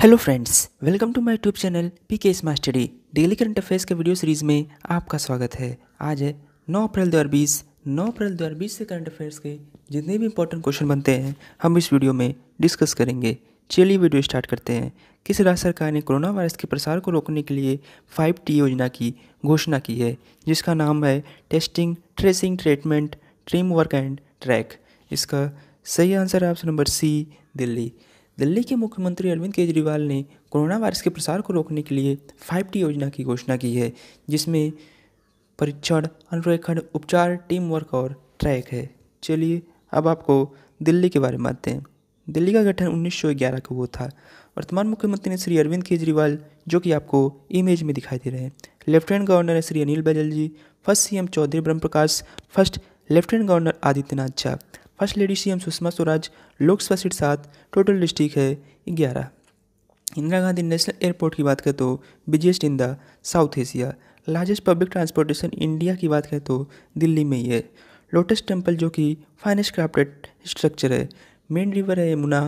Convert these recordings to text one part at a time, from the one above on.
hello friends welcome to my YouTube channel P K smart study daily current affairs के video series में आपका स्वागत है आज है 9 अप्रैल 2020 9 अप्रैल 2020 से करंट अफेयर्स के जितने भी इंपॉर्टेंट क्वेश्चन बनते हैं हम इस वीडियो में डिस्कस करेंगे चलिए वीडियो स्टार्ट करते हैं किस राज्य सरकार ने कोरोना वायरस के प्रसार को रोकने के लिए फाइव टी योजना की घोषणा की है जिसका नाम है testing tracing treatment teamwork and track इसका सही आंसर है option number C Delhi Delhi के मुख्यमंत्री अरविंद केजरीवाल ने कोरोना वायरस के प्रसार को रोकने के लिए फाइव टी योजना की घोषणा की है जिसमें परीक्षण अनुरेखण उपचार टीम वर्क और ट्रैक है चलिए अब आपको दिल्ली के बारे में आते हैं दिल्ली का गठन 1911 को हुआ था वर्तमान मुख्यमंत्री ने श्री अरविंद केजरीवाल जो कि आपको इमेज में दिखाई दे रहे हैं लेफ्टिनेंट गवर्नर है Shri Anil Baijal ji first CM Chaudhary Brahm Prakash first lieutenant governor Adityanath Jha first lady C M Sushma Swaraj Lok Sabha seat सात टोटल डिस्ट्रिक्ट है ग्यारह इंदिरा गांधी नेशनल एयरपोर्ट की बात करें तो busiest in the South Asia largest public transportation India की बात करें तो दिल्ली में ही है लोटस टेम्पल जो कि फाइनेस्ट क्राफ्टेड स्ट्रक्चर है मेन रिवर है यमुना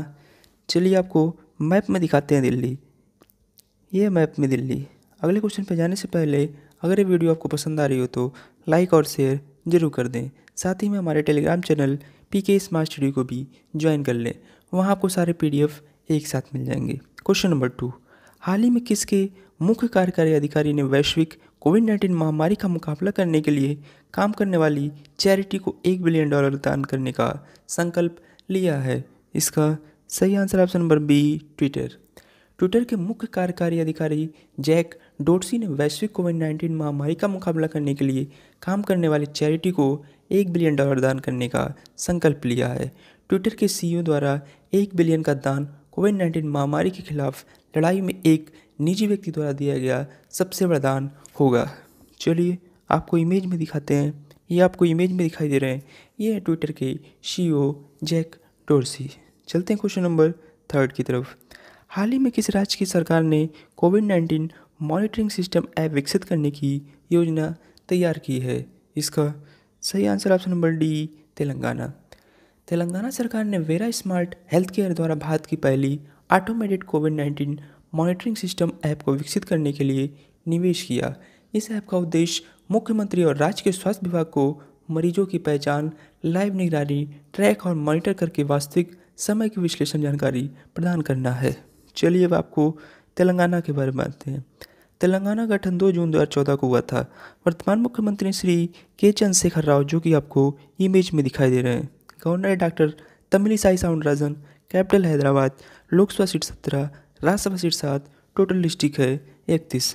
चलिए आपको मैप में दिखाते हैं दिल्ली ये मैप में दिल्ली अगले क्वेश्चन पर जाने से पहले अगर ये वीडियो आपको पसंद आ रही हो तो लाइक और शेयर ज़रूर कर दें साथ ही में हमारे Telegram channel P K smart study को भी ज्वाइन कर लें वहाँ आपको सारे पी एक साथ मिल जाएंगे क्वेश्चन नंबर टू हाल ही में किसके मुख्य कार्यकारी अधिकारी ने वैश्विक कोविड नाइन्टीन महामारी का मुकाबला करने के लिए काम करने वाली चैरिटी को एक बिलियन डॉलर दान करने का संकल्प लिया है इसका सही answer option number B Twitter Twitter के मुख्य कार्यकारी अधिकारी जैक डोटसी ने वैश्विक कोविड नाइन्टीन महामारी का मुकाबला करने के लिए काम करने वाले चैरिटी को एक बिलियन डॉलर दान करने का संकल्प लिया है ट्विटर के सीईओ द्वारा एक बिलियन का दान कोविड नाइन्टीन महामारी के खिलाफ लड़ाई में एक निजी व्यक्ति द्वारा दिया गया सबसे बड़ा दान होगा चलिए आपको इमेज में दिखाते हैं ये आपको इमेज में दिखाई दे रहे हैं ये है ट्विटर के सी जैक डोरसी चलते हैं क्वेश्चन नंबर थर्ड की तरफ हाल ही में किस राज्य की सरकार ने Covid nineteen monitoring system app विकसित करने की योजना तैयार की है इसका सही answer option number D Telangana Telangana सरकार ने वेरा स्मार्ट हेल्थ केयर द्वारा भारत की पहली automated Covid nineteen monitoring system app को विकसित करने के लिए निवेश किया इस ऐप का उद्देश्य मुख्यमंत्री और राज्य के स्वास्थ्य विभाग को मरीजों की पहचान लाइव निगरानी ट्रैक और मॉनिटर करके वास्तविक समय की विश्लेषण जानकारी प्रदान करना है चलिए अब आपको तेलंगाना के बारे में बताते हैं तेलंगाना गठन दो जून 2014 को हुआ था वर्तमान मुख्यमंत्री श्री के चंद्रशेखर राव जो कि आपको इमेज में दिखाई दे रहे हैं governor doctor Sai Soundararajan capital Hyderabad Lok Sabha seat सत्रह राज्यसभा सीट सात टोटल डिस्ट्रिक्ट है इकतीस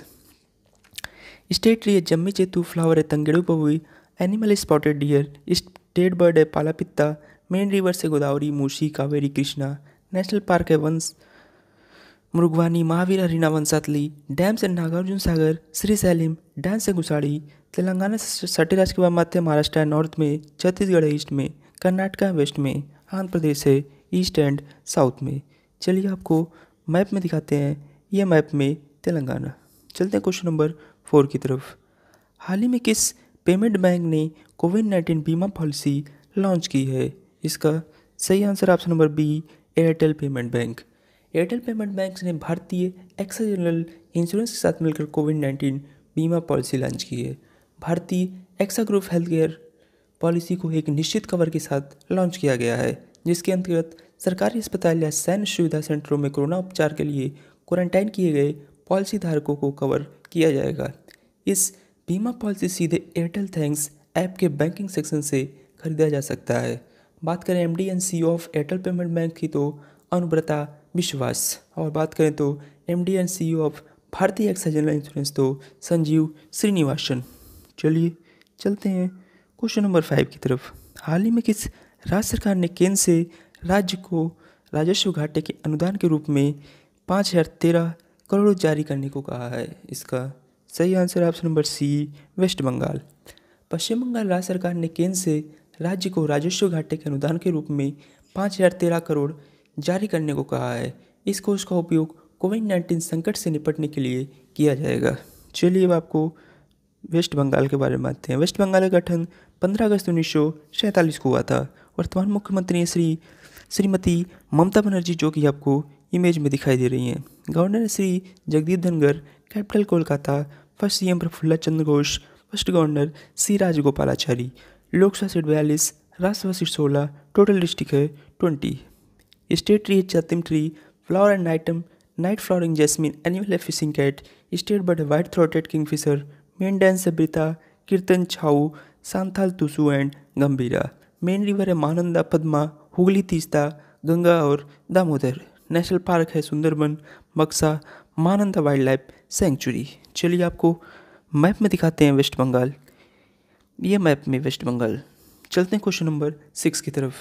स्टेट रिय जम्मी चेतु फ्लावर है तंगेड़ पबुई animal spotted deer state bird है पालापित्ता मेन रिवर से गोदावरी मूसी कावेरी कृष्णा नेशनल पार्क है वंश मृगवानी महावीर हरीना वंसातली डैम से नागार्जुन सागर श्री सैलिम डैम से गुसाड़ी तेलंगाना से सटे राज्य के बाद मध्य महाराष्ट्र नॉर्थ में छत्तीसगढ़ ईस्ट में कर्नाटका वेस्ट में आंध्र प्रदेश है ईस्ट एंड साउथ में चलिए आपको मैप में दिखाते हैं ये मैप में तेलंगाना चलते हैं क्वेश्चन नंबर फोर की तरफ हाल ही में किस पेमेंट बैंक ने कोविड नाइन्टीन बीमा पॉलिसी लॉन्च की है इसका सही answer option number B Airtel payment bank Airtel payment bank ने भारतीय एक्सा जनरल इंश्योरेंस के साथ मिलकर कोविड नाइन्टीन बीमा पॉलिसी लॉन्च की है Bharti AXA group health care policy को एक निश्चित कवर के साथ लॉन्च किया गया है जिसके अंतर्गत सरकारी अस्पताल या सैन्य सुविधा सेंटरों में कोरोना उपचार के लिए क्वारंटाइन किए गए पॉलिसी धारकों को कवर किया जाएगा इस बीमा पॉलिसी सीधे एयरटेल थैंक्स ऐप के बैंकिंग सेक्शन से खरीदा जा सकता है बात करें M D and C of Airtel payment bank की तो अनुव्रता विश्वास और बात करें तो M D and C of Bharti AXA general insurance तो संजीव श्रीनिवासन चलिए चलते हैं क्वेश्चन नंबर फाइव की तरफ हाल ही में किस राज्य सरकार ने केंद्र से राज्य को राजस्व घाटे के अनुदान के रूप में पाँच हज़ार तेरह करोड़ जारी करने को कहा है इसका सही answer option number C west Bengal Paschim Bengal राज्य सरकार ने केंद्र से राज्य को राजस्व घाटे के अनुदान के रूप में पाँच हज़ार तेरह करोड़ जारी करने को कहा है इस कोष का उपयोग कोविड नाइन्टीन संकट से निपटने के लिए किया जाएगा चलिए अब आपको वेस्ट बंगाल के बारे में बताते हैं वेस्ट बंगाल का गठन पंद्रह अगस्त उन्नीस सौ सैंतालीस को हुआ था वर्तमान मुख्यमंत्री श्री श्रीमती ममता बनर्जी जो कि आपको इमेज में दिखाई दे रही हैं governor Shri Jagdeep Dhankhar capital Kolkata first C M Prafulla Chandra Ghosh first governor C Rajagopalachari Lok Sabha seat बयालीस राज्यसभा सीट सोलह टोटल डिस्ट्रिक्ट है ट्वेंटी स्टेट ट्री है tree flower and item night flowering jasmine animal है fishing cat state bird white throated kingfisher main dam है ब्रिता कीर्तन छाऊ सांथाल तुसु and गंभीरा main river है महानंदा पद्मा हुगली तीस्ता गंगा और दामोदर नेशनल पार्क है सुंदरबन बक्सा मानंदा वाइल्ड लाइफ सेंचुरी चलिए आपको मैप में दिखाते हैं वेस्ट बंगाल ये मैप में वेस्ट बंगाल चलते हैं क्वेश्चन नंबर सिक्स की तरफ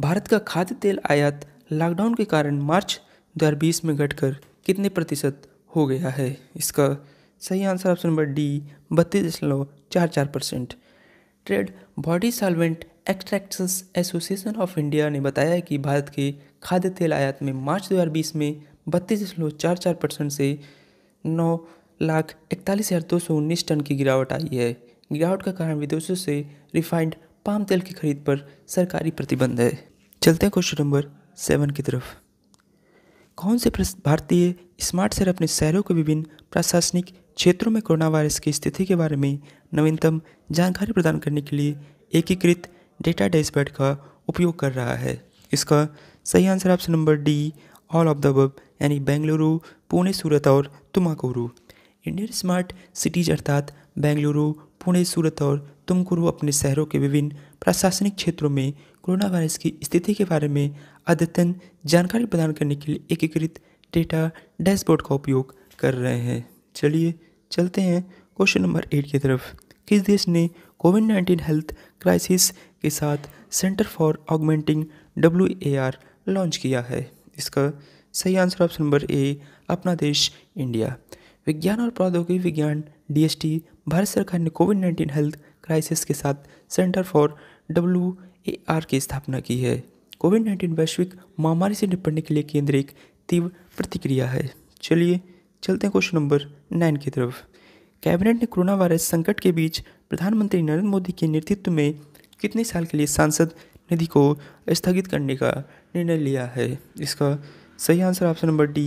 भारत का खाद्य तेल आयात लॉकडाउन के कारण मार्च 2020 में घटकर कितने प्रतिशत हो गया है इसका सही आंसर ऑप्शन नंबर डी बत्तीस दशमलव चार चार percent trade body solvent extractions association of India ने बताया है कि भारत के खाद्य तेल आयात में मार्च 2020 में बत्तीस दशमलव चार चार परसेंट से नौ लाख इकतालीस हज़ार दो सौ उन्नीस टन की गिरावट आई है गिरावट का कारण विदेशों से रिफाइंड पाम तेल की खरीद पर सरकारी प्रतिबंध है चलते हैं क्वेश्चन नंबर सेवन की तरफ कौन से भारतीय स्मार्ट शहर अपने शहरों के विभिन्न प्रशासनिक क्षेत्रों में कोरोना वायरस की स्थिति के बारे में नवीनतम जानकारी प्रदान करने के लिए एकीकृत डेटा डैशबोर्ड का उपयोग कर रहा है इसका सही answer option number D all of the बब यानी बेंगलुरु पुणे सूरत और तुमाकुरु इंडियन स्मार्ट सिटीज अर्थात बेंगलुरु पुणे सूरत और तुमकुरु अपने शहरों के विभिन्न प्रशासनिक क्षेत्रों में कोरोना वायरस की स्थिति के बारे में अद्यतन जानकारी प्रदान करने के लिए एकीकृत डेटा डैशबोर्ड का उपयोग कर रहे हैं चलिए चलते हैं क्वेश्चन नंबर एट की तरफ किस देश ने कोविड नाइन्टीन हेल्थ क्राइसिस के साथ centre for augmenting W A R launch किया है इसका सही आंसर ऑप्शन नंबर ए अपना देश इंडिया विज्ञान और प्रौद्योगिकी विज्ञान डीएसटी भारत सरकार ने कोविड नाइन्टीन हेल्थ क्राइसिस के साथ centre for W A R की स्थापना की है कोविड नाइन्टीन वैश्विक महामारी से निपटने के लिए केंद्र एक तीव्र प्रतिक्रिया है चलिए चलते हैं क्वेश्चन नंबर नाइन की तरफ कैबिनेट ने कोरोना वायरस संकट के बीच प्रधानमंत्री नरेंद्र मोदी के नेतृत्व में कितने साल के लिए सांसद निधि को स्थगित करने का निर्णय लिया है इसका सही आंसर ऑप्शन नंबर डी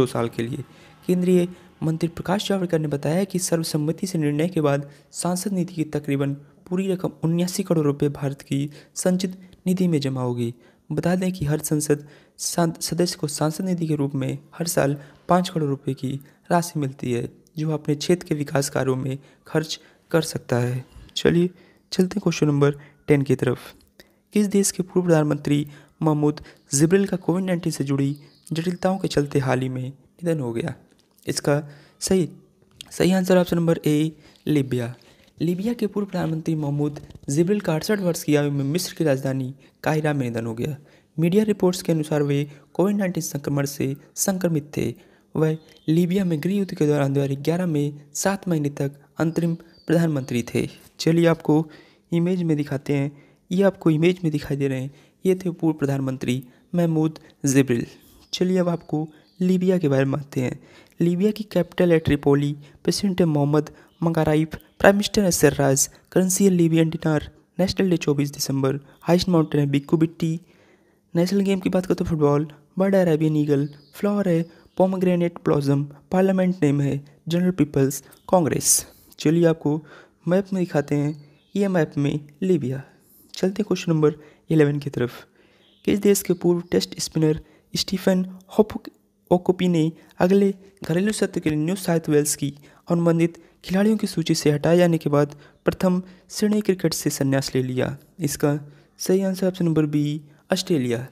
दो साल के लिए केंद्रीय मंत्री प्रकाश जावड़ेकर ने बताया कि सर्वसम्मति से निर्णय के बाद सांसद निधि की तकरीबन पूरी रकम उन्यासी करोड़ रुपये भारत की संचित निधि में जमा होगी बता दें कि हर संसद सदस्य को सांसद निधि के रूप में हर साल पाँच करोड़ रुपये की राशि मिलती है जो अपने क्षेत्र के विकास कार्यों में खर्च कर सकता है चलिए चलते क्वेश्चन नंबर टेन की तरफ किस देश के पूर्व प्रधानमंत्री महमूद जिब्रिल का कोविड नाइन्टीन से जुड़ी जटिलताओं के चलते हाल ही में निधन हो गया इसका सही सही answer option number A Libya Libya के पूर्व प्रधानमंत्री महमूद जिब्रिल का अड़सठ वर्ष की आयु में मिस्र की राजधानी कायरा में निधन हो गया मीडिया रिपोर्ट्स के अनुसार वे कोविड नाइन्टीन संक्रमण से संक्रमित थे वह लीबिया में गृह युद्ध के दौरान दो हज़ार ग्यारह में सात महीने तक अंतरिम प्रधानमंत्री थे चलिए आपको इमेज में दिखाते हैं ये आपको इमेज में दिखाई दे रहे हैं ये थे पूर्व प्रधानमंत्री महमूद जिब्रिल चलिए अब आपको लीबिया के बारे में आते हैं लीबिया की कैपिटल है ट्रिपोली प्रेसिडेंट है मोहम्मद मंगाराइफ प्राइम मिनिस्टर है सर्राज करेंसी है लीबियन डिनार नेशनल डे चौबीस दिसंबर हाइस्ट माउंटेन है बिक्कू बिट्टी नेशनल गेम की बात करते हैं football bird Arabian eagle flower है पोमग्रेनेट ब्लॉजम पार्लियामेंट नेम है जनरल पीपल्स कांग्रेस चलिए आपको मैप में दिखाते हैं ये मैप में लीबिया चलते क्वेश्चन नंबर इलेवन की तरफ किस देश के पूर्व टेस्ट स्पिनर स्टीफन होपुक ओकोपी ने अगले घरेलू सत्र के लिए न्यू साउथ वेल्स की अनुबंधित खिलाड़ियों की सूची से हटाए जाने के बाद प्रथम श्रेणी क्रिकेट से संन्यास ले लिया इसका सही answer option number B Australia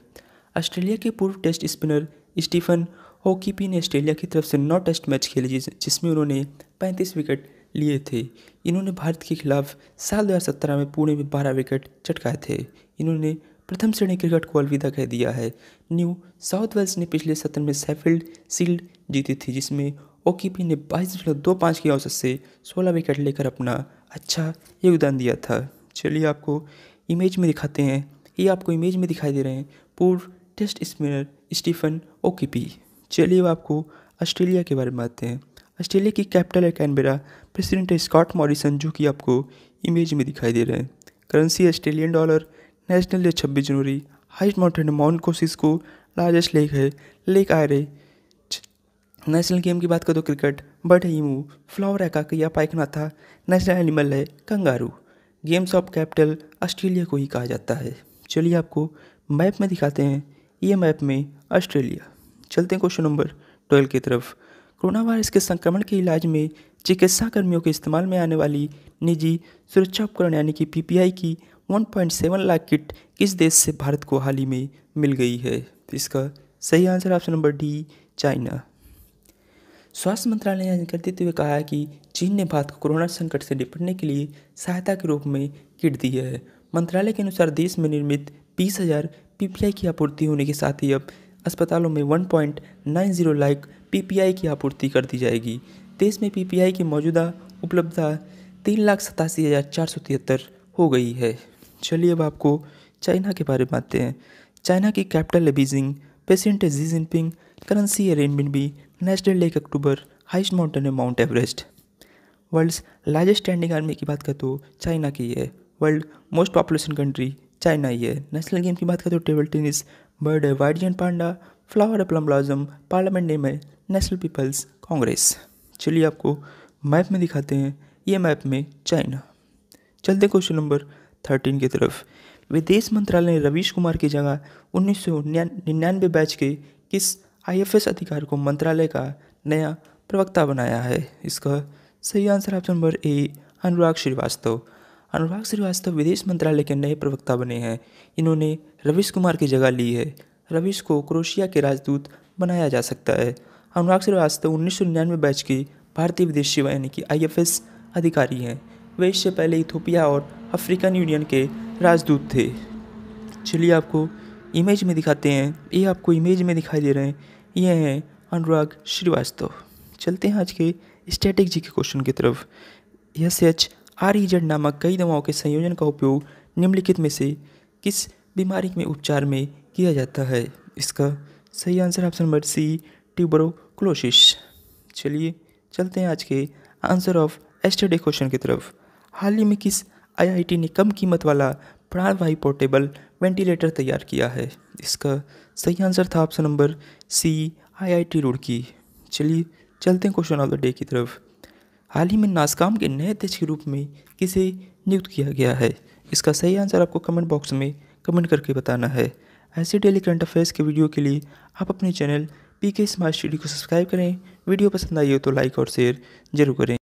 Australia के पूर्व टेस्ट स्पिनर स्टीफन ओकीपी ने ऑस्ट्रेलिया की तरफ से नौ टेस्ट मैच खेले जिसमें उन्होंने पैंतीस विकेट लिए थे इन्होंने भारत के खिलाफ साल दो में पुणे में बारह विकेट चटकाए थे इन्होंने प्रथम श्रेणी क्रिकेट को अलविदा कह दिया है न्यू साउथ वेल्स ने पिछले सत्र में सैफिल्ड सील्ड जीती थी जिसमें ओकीपी ने बाईस दशमलव दो पाँच की औसत से सोलह विकेट लेकर अपना अच्छा योगदान दिया था चलिए आपको इमेज में दिखाते हैं ये आपको इमेज में दिखाई दे रहे हैं पूर्व टेस्ट स्पिनर स्टीफन ओकीपी चलिए अब आपको ऑस्ट्रेलिया के बारे में आते हैं ऑस्ट्रेलिया की कैपिटल है कैनबेरा प्रेसिडेंट स्कॉट मॉरिसन जो कि आपको इमेज में दिखाई दे रहे हैं currency Australian dollar national day छब्बीस जनवरी हाइस्ट माउंटेन माउंट कोशिश को लार्जेस्ट लेक है लेक आयरे नेशनल गेम की बात करो क्रिकेट बट ही फ्लावर है पाइकना था नेशनल एनिमल है kangaroo games of capital Australia को ही कहा जाता है चलिए आपको मैप में दिखाते हैं ये मैप में ऑस्ट्रेलिया चलते हैं क्वेश्चन नंबर ट्वेल्व की तरफ कोरोना वायरस के संक्रमण के इलाज में चिकित्सा कर्मियों के इस्तेमाल में आने वाली निजी सुरक्षा उपकरण यानी कि पीपीआई की 1.7 लाख किट किस देश से भारत को हाल ही में मिल गई है तो इसका सही answer option number D China स्वास्थ्य मंत्रालय ने जानकारी देते हुए कहा है कि चीन ने भारत को कोरोना संकट से निपटने के लिए सहायता के रूप में किट दी है मंत्रालय के अनुसार देश में निर्मित बीस हज़ार पीपीआई की आपूर्ति होने के साथ ही अब अस्पतालों में 1.90 लाख पीपीआई की आपूर्ति कर दी जाएगी देश में पीपीआई की मौजूदा उपलब्धता तीन लाख सतासी हज़ार चार सौ तिहत्तर हो गई है चलिए अब आपको चाइना के बारे में बताते हैं चाइना की कैपिटल है बीजिंग प्रेसिडेंट है जी जिनपिंग करेंसी है भी नेशनल लेक अक्टूबर हाइस्ट माउंटेन है mount Everest world's largest standing army की बात करें तो चाइना की है world most population country China ही है नेशनल गेम की बात करें तो टेबल टेनिस बर्ड है वाइडियन panda flower plum parliament name है नेशनल पीपल्स कांग्रेस चलिए आपको मैप में दिखाते हैं ये मैप में चाइना चलते क्वेश्चन नंबर थर्टीन की तरफ विदेश मंत्रालय ने रवीश कुमार की जगह उन्नीस सौ निन्यानवे बैच के किस आईएफएस अधिकार को मंत्रालय का नया प्रवक्ता बनाया है इसका सही answer option number A Anurag Srivastava Anurag Srivastava विदेश मंत्रालय के नए प्रवक्ता बने हैं इन्होंने रवीश कुमार की जगह ली है रविश को क्रोशिया के राजदूत बनाया जा सकता है अनुराग श्रीवास्तव उन्नीस सौ निन्यानवे बैच की भारतीय विदेश सेवा यानी कि आई अधिकारी हैं वे इससे पहले इथोपिया और अफ्रीकन यूनियन के राजदूत थे चलिए आपको इमेज में दिखाते हैं ये आपको इमेज में दिखाई दे रहे हैं ये हैं अनुराग श्रीवास्तव चलते हैं आज के स्टैटिक जी के क्वेश्चन की तरफ S H R E Z नामक कई दवाओं के संयोजन का उपयोग निम्नलिखित में से किस बीमारी में उपचार में किया जाता है इसका सही answer option number C tuberculosis चलिए चलते हैं आज के आंसर ऑफ एस्टरडे क्वेश्चन की तरफ हाल ही में किस आईआईटी ने कम कीमत वाला प्राणवायु पोर्टेबल वेंटिलेटर तैयार किया है इसका सही आंसर था option number C IIT Roorkee चलिए चलते हैं क्वेश्चन ऑफ द डे की तरफ हाल ही में नासकाम के नए अध्यक्ष के रूप में किसे नियुक्त किया गया है इसका सही आंसर आपको कमेंट बॉक्स में कमेंट करके बताना है ऐसे डेली करंट अफेयर्स के वीडियो के लिए आप अपने channel P K smart study को सब्सक्राइब करें वीडियो पसंद आई हो तो लाइक और शेयर जरूर करें